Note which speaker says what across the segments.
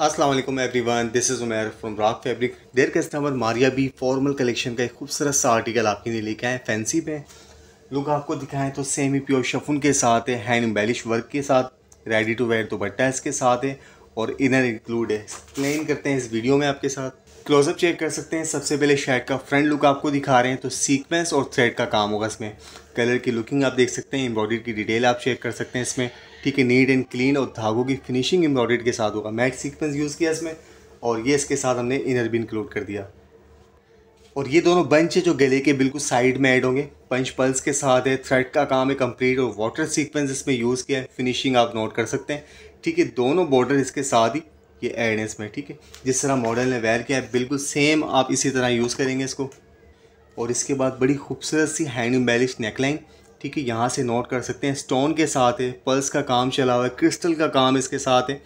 Speaker 1: Aslam everyone this is Umer from राक fabric dear customer Maria भी formal collection का एक खूबसूरत सा आर्टिकल आपके लिए लेके आए फैंसी पे लुक आपको दिखाएं तो सेमी प्योर शफुन के साथ है हैंड एम्बेलिश वर्क के साथ रेडी टू वेयर दुपट्टा इसके साथ है और इनर इंक्लूड है एक्सप्लेन करते हैं इस वीडियो में आपके साथ क्लोजअप चेक कर सकते हैं सबसे पहले शर्ट का फ्रंट लुक आपको दिखा रहे हैं तो सीक्वेंस और थ्रेड का काम होगा इसमें कलर की लुकिंग आप देख सकते हैं एम्ब्रॉयडरी की डिटेल आप चेक कर सकते हैं इसमें ठीक है नीट एंड क्लीन और धागों की फिनिशिंग एम्ब्रॉयड के साथ होगा मैट सीक्वेंस यूज़ किया इसमें और ये इसके साथ हमने इनर भी इंक्लूड कर दिया और ये दोनों बंच है जो गले के बिल्कुल साइड में ऐड होंगे पंच पल्स के साथ है थ्रेड का काम है कंप्लीट और वाटर सीक्वेंस इसमें यूज़ किया है फिनिशिंग आप नोट कर सकते हैं ठीक है दोनों बॉर्डर इसके साथ ही ये ऐड है इसमें ठीक है जिस तरह मॉडल ने वेयर किया है बिल्कुल सेम आप इसी तरह यूज़ करेंगे इसको और इसके बाद बड़ी खूबसूरत सी हैंड एम्बेलिश नेकलाइन ठीक है यहाँ से नोट कर सकते हैं स्टोन के साथ है पल्स का काम चला हुआ है क्रिस्टल का काम इसके साथ है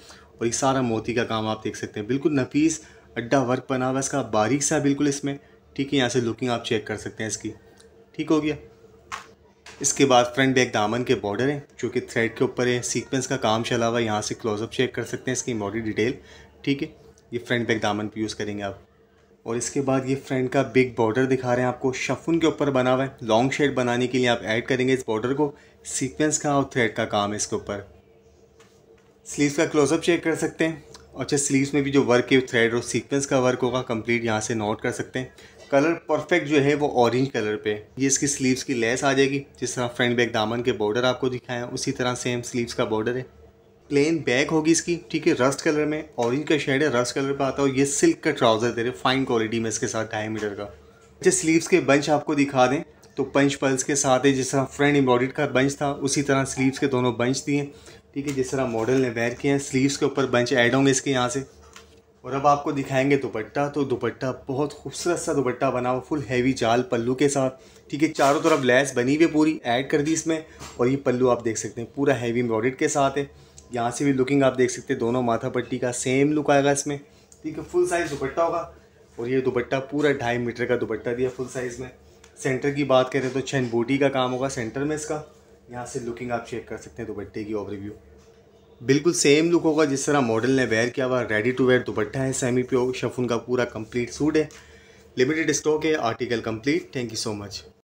Speaker 1: और ये सारा मोती का काम आप देख सकते हैं बिल्कुल नफीस अड्डा वर्क बना हुआ इसका बारीक सा बिल्कुल इसमें ठीक है यहाँ से लुकिंग आप चेक कर सकते हैं इसकी ठीक हो गया इसके बाद फ्रंट बैक दामन के बॉर्डर हैं जो कि थ्रेड के ऊपर है सीक्वेंस का काम चला हुआ है यहाँ से क्लोजअप चेक कर सकते हैं इसकी मॉडल डिटेल ठीक है ये फ्रंट बैक दामन पर यूज़ करेंगे आप और इसके बाद ये फ्रंट का बिग बॉर्डर दिखा रहे हैं आपको शफुन के ऊपर बना हुआ है लॉन्ग शेड बनाने के लिए आप ऐड करेंगे इस बॉर्डर को सीक्वेंस का और थ्रेड का काम है इसके ऊपर स्लीव का क्लोजअप चेक कर सकते हैं और अच्छा स्लीव्स में भी जो वर्क है थ्रेड और सीक्वेंस का वर्क होगा कंप्लीट यहाँ से नोट कर सकते हैं कलर परफेक्ट जो है वो ऑरेंज कलर पे ये इसकी स्लीव्स की लेस आ जाएगी जिस तरह फ्रंट बैक दामन के बॉर्डर आपको दिखाया उसी तरह सेम स्लीव्स का बॉर्डर है प्लेन बैक होगी इसकी ठीक है रस्ट कलर में ऑरेंज का शेड है रस्ट कलर पे आता है और ये सिल्क का ट्राउज़र दे रहे फाइन क्वालिटी में इसके साथ ढाई मीटर का अच्छा स्लीव्स के बंच आपको दिखा दें तो पंच पल्स के साथ है जिस तरह फ्रंट एम्ब्रॉडेड का बंच था उसी तरह स्लीव्स के दोनों बंच दिए ठीक है जिस तरह मॉडल ने वेयर किए हैं स्लीव्स के ऊपर बंच ऐड होंगे इसके यहाँ से और अब आपको दिखाएंगे दुपट्टा तो दुपट्टा बहुत खूबसूरत सा दुपट्टा बना हुआ फुल हैवी जाल पल्लू के साथ ठीक है चारों तरफ लैस बनी हुई पूरी ऐड कर दी इसमें और ये पल्लू आप देख सकते हैं पूरा हैवी एम्ब्रॉडेड के साथ है यहाँ से भी लुकिंग आप देख सकते हैं दोनों माथा पट्टी का सेम लुक आएगा इसमें ठीक है फुल साइज़ दुपट्टा होगा और ये दुपट्टा पूरा ढाई मीटर का दुपट्टा दिया फुल साइज़ में सेंटर की बात करें तो छन बूटी का काम होगा सेंटर में इसका यहाँ से लुकिंग आप चेक कर सकते हैं दुपट्टे की ओवरव्यू बिल्कुल सेम लुक होगा जिस तरह मॉडल ने वेयर किया हुआ रेडी टू वेयर दुपट्टा है सेमी प्योर शफुन का पूरा कंप्लीट सूट है लिमिटेड स्टॉक है article complete thank you so much